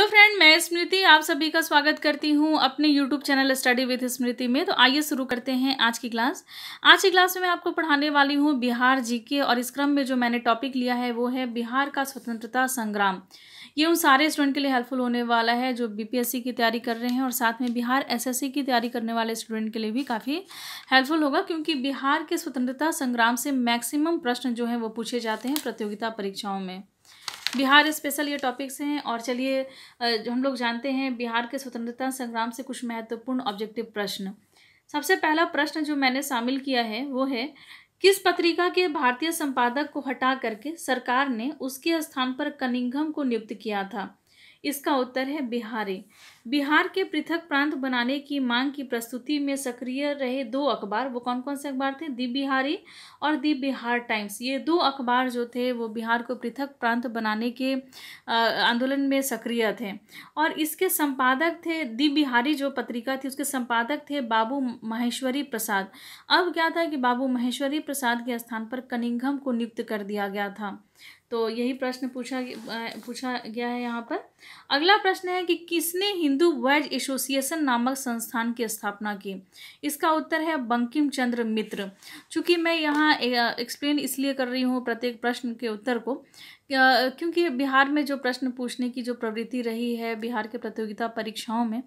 hello friend मैं स्मृति आप सभी का स्वागत करती हूँ अपने YouTube channel study with Smriti में तो आइए शुरू करते हैं आज की क्लास आज की क्लास में मैं आपको पढ़ाने वाली हूँ बिहार जीके और इस क्रम में जो मैंने टॉपिक लिया है वो है बिहार का स्वतंत्रता संग्राम ये उन सारे स्टूडेंट के लिए हेल्पफुल होने वाला है जो बीपीएससी की तैयारी कर रहे हैं और साथ में बिहार एसएससी की तैयारी करने वाले स्टूडेंट के लिए भी काफ़ी हेल्पफुल होगा क्योंकि बिहार के स्वतंत्रता संग्राम से मैक्सिमम प्रश्न जो है वो पूछे जाते हैं प्रतियोगिता परीक्षाओं में बिहार स्पेशल ये टॉपिक्स हैं और चलिए हम लोग जानते हैं बिहार के स्वतंत्रता संग्राम से कुछ महत्वपूर्ण ऑब्जेक्टिव प्रश्न सबसे पहला प्रश्न जो मैंने शामिल किया है वो है किस पत्रिका के भारतीय संपादक को हटा करके सरकार ने उसके स्थान पर कनिंघम को नियुक्त किया था इसका उत्तर है बिहारी बिहार के पृथक प्रांत बनाने की मांग की प्रस्तुति में सक्रिय रहे दो अखबार वो कौन कौन से अखबार थे दी बिहारी और दी बिहार टाइम्स ये दो अखबार जो थे वो बिहार को पृथक प्रांत बनाने के आंदोलन में सक्रिय थे और इसके संपादक थे दी बिहारी जो पत्रिका थी उसके संपादक थे बाबू महेश्वरी प्रसाद अब क्या था कि बाबू महेश्वरी प्रसाद के स्थान पर कनिंघम को नियुक्त कर दिया गया था तो यही प्रश्न पूछा पूछा गया है यहाँ पर अगला प्रश्न है कि किसने हिंदू वैज एसोसिएशन नामक संस्थान की स्थापना की इसका उत्तर है बंकिम चंद्र मित्र चूँकि मैं यहाँ एक्सप्लेन इसलिए कर रही हूँ प्रत्येक प्रश्न के उत्तर को क्योंकि बिहार में जो प्रश्न पूछने की जो प्रवृत्ति रही है बिहार के प्रतियोगिता परीक्षाओं में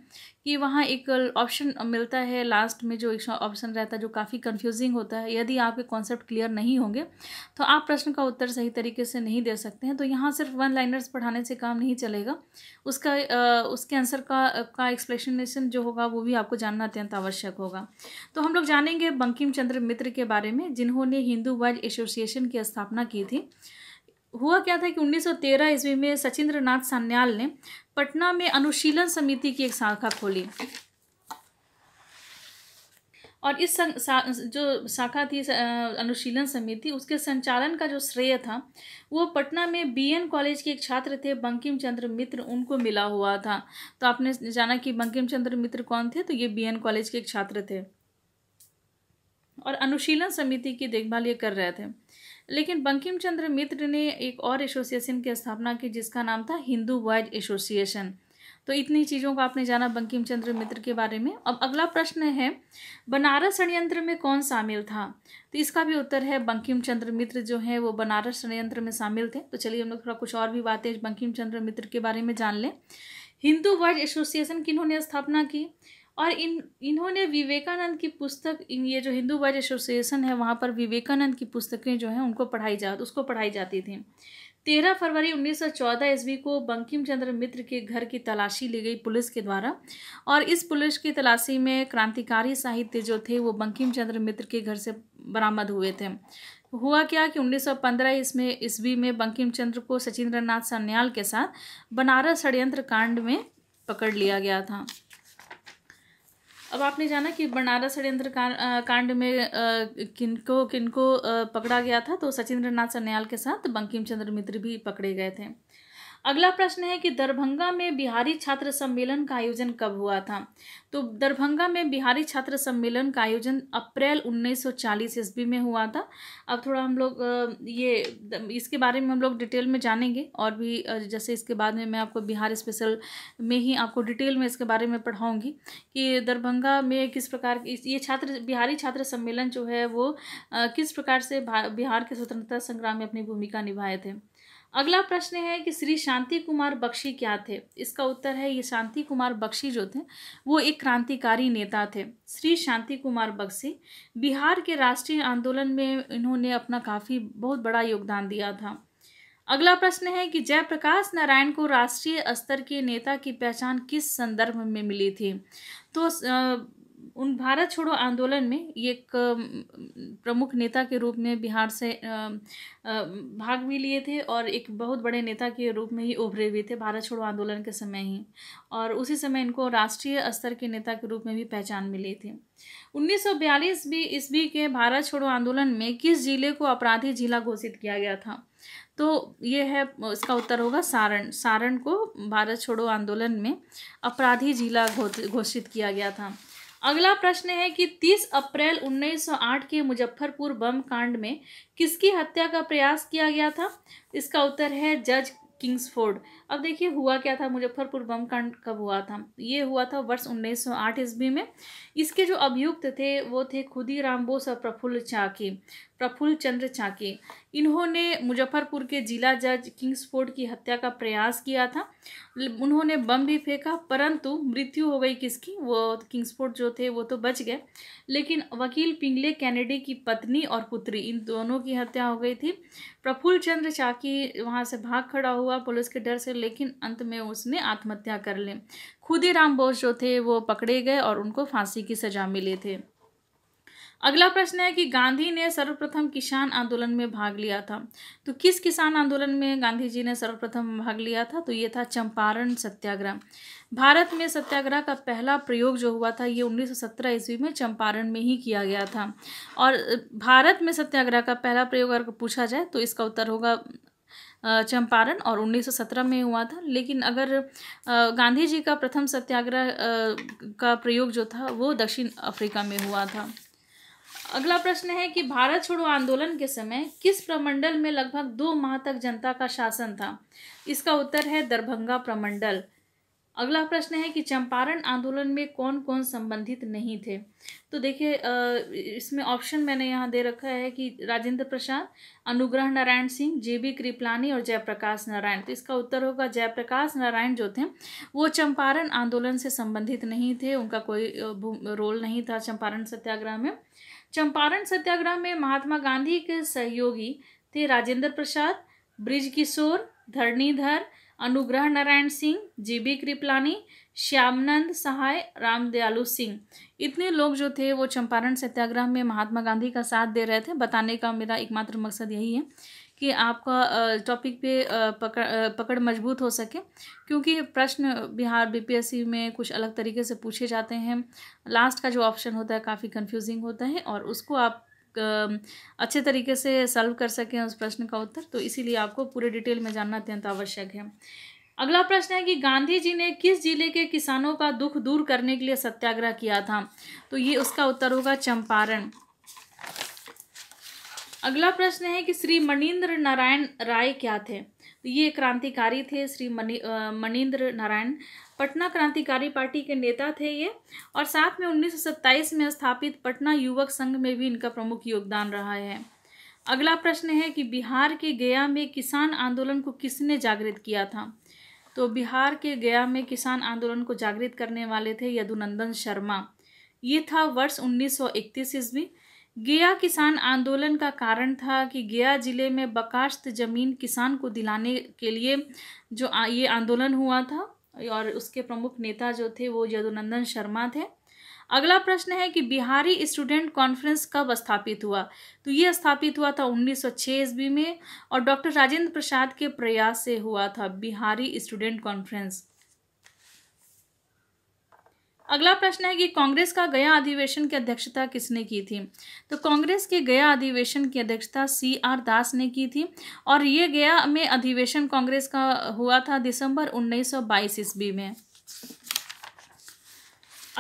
कि वहाँ एक ऑप्शन मिलता है लास्ट में जो एक ऑप्शन रहता है जो काफ़ी कंफ्यूजिंग होता है यदि आपके कॉन्सेप्ट क्लियर नहीं होंगे तो आप प्रश्न का उत्तर सही तरीके से नहीं दे सकते हैं तो यहाँ सिर्फ वन लाइनर्स पढ़ाने से काम नहीं चलेगा उसका उसके आंसर का का एक्सप्लेनेशन जो होगा वो भी आपको जानना अत्यंत आवश्यक होगा तो हम लोग जानेंगे बंकिम चंद्र मित्र के बारे में जिन्होंने हिंदू वर्ल्ड एसोसिएशन की स्थापना की थी हुआ क्या था कि 1913 ईस्वी में सचिंद्र नाथ सान्याल ने पटना में अनुशीलन समिति की एक शाखा खोली और इस सं, सा, जो शाखा थी अनुशीलन समिति उसके संचालन का जो श्रेय था वो पटना में बीएन कॉलेज के एक छात्र थे बंकिम चंद्र मित्र उनको मिला हुआ था तो आपने जाना कि बंकिम चंद्र मित्र कौन थे तो ये बीएन कॉलेज के एक छात्र थे और अनुशीलन समिति की देखभाल ये कर रहे थे लेकिन बंकिम चंद्र मित्र ने एक और एसोसिएशन की स्थापना की जिसका नाम था हिंदू बॉयज एसोसिएशन तो इतनी चीज़ों को आपने जाना बंकिम चंद्र मित्र के बारे में अब अगला प्रश्न है बनारस षडयंत्र में कौन शामिल था तो इसका भी उत्तर है बंकिम चंद्र मित्र जो है वो बनारस षडयंत्र में शामिल थे तो चलिए हम लोग थोड़ा कुछ और भी बातें बंकिम चंद्र मित्र के बारे में जान लें हिंदू वर्ड एसोसिएशन किन्होंने स्थापना की और इन इन्होंने विवेकानंद की पुस्तक ये जो हिंदू बॉयज एसोसिएशन है वहाँ पर विवेकानंद की पुस्तकें जो हैं उनको पढ़ाई जा उसको पढ़ाई जाती थी तेरह फरवरी 1914 ईस्वी को बंकिम चंद्र मित्र के घर की तलाशी ली गई पुलिस के द्वारा और इस पुलिस की तलाशी में क्रांतिकारी साहित्य जो थे वो बंकिम चंद्र मित्र के घर से बरामद हुए थे हुआ क्या कि 1915 इसमें ईस्वी में बंकिम चंद्र को सचिंद्रनाथ सन्याल के साथ बनारस षड्यंत्र कांड में पकड़ लिया गया था अब आपने जाना कि बनारस षड्यंत्र कांड में किनको किनको पकड़ा गया था तो सचिंद्रनाथ सन्याल के साथ बंकिम चंद्र मित्र भी पकड़े गए थे अगला प्रश्न है कि दरभंगा में बिहारी छात्र सम्मेलन का आयोजन कब हुआ था तो दरभंगा में बिहारी छात्र सम्मेलन का आयोजन अप्रैल 1940 ईस्वी में हुआ था अब थोड़ा हम लोग ये इसके बारे में हम लोग डिटेल में जानेंगे और भी जैसे इसके बाद में मैं आपको बिहार स्पेशल में ही आपको डिटेल में इसके बारे में पढ़ाऊँगी कि दरभंगा में किस प्रकार ये छात्र बिहारी छात्र सम्मेलन जो है वो किस प्रकार से बिहार के स्वतंत्रता संग्राम में अपनी भूमिका निभाए थे अगला प्रश्न है कि श्री शांति कुमार बख्शी क्या थे इसका उत्तर है ये शांति कुमार बख्शी जो थे वो एक क्रांतिकारी नेता थे श्री शांति कुमार बख्शी बिहार के राष्ट्रीय आंदोलन में इन्होंने अपना काफ़ी बहुत बड़ा योगदान दिया था अगला प्रश्न है कि जयप्रकाश नारायण को राष्ट्रीय स्तर के नेता की पहचान किस संदर्भ में मिली थी तो उन भारत छोड़ो आंदोलन में ये एक प्रमुख नेता के रूप में बिहार से भाग भी लिए थे और एक बहुत बड़े नेता के रूप में ही उभरे हुए थे भारत छोड़ो आंदोलन के समय ही और उसी समय इनको राष्ट्रीय स्तर के नेता के रूप में भी पहचान मिली थी 1942 भी ईस्वी के भारत छोड़ो आंदोलन में किस जिले को अपराधी जिला घोषित किया गया था तो ये है इसका उत्तर होगा सारण सारण को भारत छोड़ो आंदोलन में अपराधी जिला घोषित किया गया था अगला प्रश्न है कि 30 अप्रैल 1908 के मुजफ्फरपुर बम कांड में किसकी हत्या का प्रयास किया गया था इसका उत्तर है जज किंग्सफोर्ड अब देखिए हुआ क्या था मुजफ्फरपुर बम कांड कब हुआ था ये हुआ था वर्ष 1908 ईस्वी में इसके जो अभियुक्त थे वो थे खुदी राम बोस और प्रफुल्ल चाकी प्रफुल्ल चंद्र चाकी इन्होंने मुजफ्फरपुर के जिला जज किंग्सफोर्ड की हत्या का प्रयास किया था उन्होंने बम भी फेंका परंतु मृत्यु हो गई किसकी वो किंग्सफोर्ड जो थे वो तो बच गए लेकिन वकील पिंगले कैनेडी की पत्नी और पुत्री इन दोनों की हत्या हो गई थी प्रफुल्ल चंद्र चाकी वहाँ से भाग खड़ा हुआ पुलिस के डर से लेकिन अंत में उसने आत्महत्या कर ली राम बोस जो थे वो पकड़े गए और उनको फांसी की सजा मिली थी अगला प्रश्न है कि गांधी ने सर्वप्रथम किसान आंदोलन में भाग लिया था तो किस किसान आंदोलन में गांधी जी ने सर्वप्रथम भाग लिया था तो ये था चंपारण सत्याग्रह भारत में सत्याग्रह का पहला प्रयोग जो हुआ था ये 1917 ईस्वी में चंपारण में ही किया गया था और भारत में सत्याग्रह का पहला प्रयोग अगर पूछा जाए तो इसका उत्तर होगा चंपारण और 1917 में हुआ था लेकिन अगर गांधी जी का प्रथम सत्याग्रह का प्रयोग जो था वो दक्षिण अफ्रीका में हुआ था अगला प्रश्न है कि भारत छोड़ो आंदोलन के समय किस प्रमंडल में लगभग दो माह तक जनता का शासन था इसका उत्तर है दरभंगा प्रमंडल अगला प्रश्न है कि चंपारण आंदोलन में कौन कौन संबंधित नहीं थे तो देखिए इसमें ऑप्शन मैंने यहाँ दे रखा है कि राजेंद्र प्रसाद अनुग्रह नारायण सिंह जे बी कृपलानी और जयप्रकाश नारायण तो इसका उत्तर होगा जयप्रकाश नारायण जो थे वो चंपारण आंदोलन से संबंधित नहीं थे उनका कोई रोल नहीं था चंपारण सत्याग्रह में चंपारण सत्याग्रह में महात्मा गांधी के सहयोगी थे राजेंद्र प्रसाद bridge Kishore Dharanidhar Anugrah Narayan Singh J B Kripalani Shyamanand Sahay Ramdayalu Singh इतने लोग जो थे वो चंपारण सत्याग्रह में महात्मा गांधी का साथ दे रहे थे बताने का मेरा एकमात्र मकसद यही है कि आपका टॉपिक पे पकड़ पकड़ मजबूत हो सके क्योंकि प्रश्न बिहार बीपीएससी में कुछ अलग तरीके से पूछे जाते हैं लास्ट का जो ऑप्शन होता है काफ़ी कंफ्यूजिंग होता है और उसको आप अच्छे तरीके से सॉल्व कर सकें उस प्रश्न का उत्तर तो इसीलिए आपको पूरे डिटेल में जानना अत्यंत आवश्यक है अगला प्रश्न है कि गांधी जी ने किस जिले के किसानों का दुख दूर करने के लिए सत्याग्रह किया था तो ये उसका उत्तर होगा चंपारण अगला प्रश्न है कि श्री मनीन्द्र नारायण राय क्या थे तो ये क्रांतिकारी थे श्री मनी मनीन्द्र नारायण पटना क्रांतिकारी पार्टी के नेता थे ये और साथ में 1927 में स्थापित पटना युवक संघ में भी इनका प्रमुख योगदान रहा है अगला प्रश्न है कि बिहार के गया में किसान आंदोलन को किसने जागृत किया था तो बिहार के गया में किसान आंदोलन को जागृत करने वाले थे यदुनंदन शर्मा ये था वर्ष उन्नीस सौ ईस्वी गया किसान आंदोलन का कारण था कि गया ज़िले में बकाश्त ज़मीन किसान को दिलाने के लिए जो ये आंदोलन हुआ था और उसके प्रमुख नेता जो थे वो यदुनंदन शर्मा थे अगला प्रश्न है कि बिहारी स्टूडेंट कॉन्फ्रेंस कब स्थापित हुआ तो ये स्थापित हुआ था 1906 ईस्वी में और डॉक्टर राजेंद्र प्रसाद के प्रयास से हुआ था बिहारी स्टूडेंट कॉन्फ्रेंस अगला प्रश्न है कि कांग्रेस का गया अधिवेशन की अध्यक्षता किसने की थी तो कांग्रेस के गया अधिवेशन की अध्यक्षता सी आर दास ने की थी और ये गया में अधिवेशन कांग्रेस का हुआ था दिसंबर 1922 ईस्वी में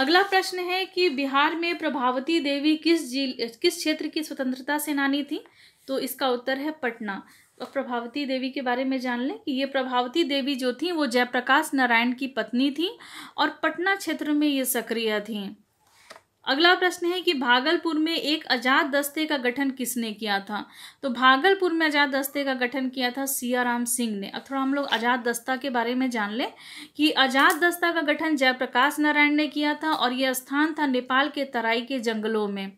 अगला प्रश्न है कि बिहार में प्रभावती देवी किस जिल किस क्षेत्र की स्वतंत्रता सेनानी थी तो इसका उत्तर है पटना अब प्रभावती देवी के बारे में जान लें कि ये प्रभावती देवी जो थी वो जयप्रकाश नारायण की पत्नी थी और पटना क्षेत्र में ये सक्रिय थी अगला प्रश्न है कि भागलपुर में एक आजाद दस्ते का गठन किसने किया था तो भागलपुर में आजाद दस्ते का गठन किया था सियाराम सिंह ने अब थोड़ा हम लोग आजाद दस्ता के बारे में जान लें कि आजाद दस्ता का गठन जयप्रकाश नारायण ने किया था और यह स्थान था नेपाल के तराई के जंगलों में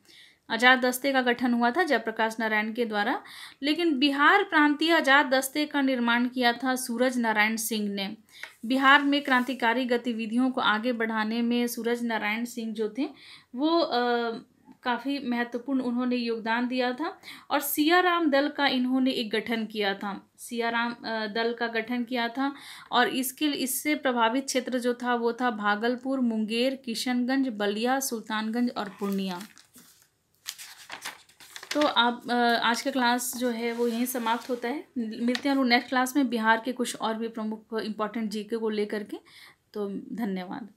आजाद दस्ते का गठन हुआ था जयप्रकाश नारायण के द्वारा लेकिन बिहार प्रांतीय आजाद दस्ते का निर्माण किया था सूरज नारायण सिंह ने बिहार में क्रांतिकारी गतिविधियों को आगे बढ़ाने में सूरज नारायण सिंह जो थे वो काफ़ी महत्वपूर्ण उन्होंने योगदान दिया था और सियाराम दल का इन्होंने एक गठन किया था सियाराम दल का गठन किया था और इसके इससे प्रभावित क्षेत्र जो था वो था भागलपुर मुंगेर किशनगंज बलिया सुल्तानगंज और पूर्णिया तो आप आज का क्लास जो है वो यहीं समाप्त होता है मिलते हैं और नेक्स्ट क्लास में बिहार के कुछ और भी प्रमुख इम्पॉर्टेंट जीके को लेकर के तो धन्यवाद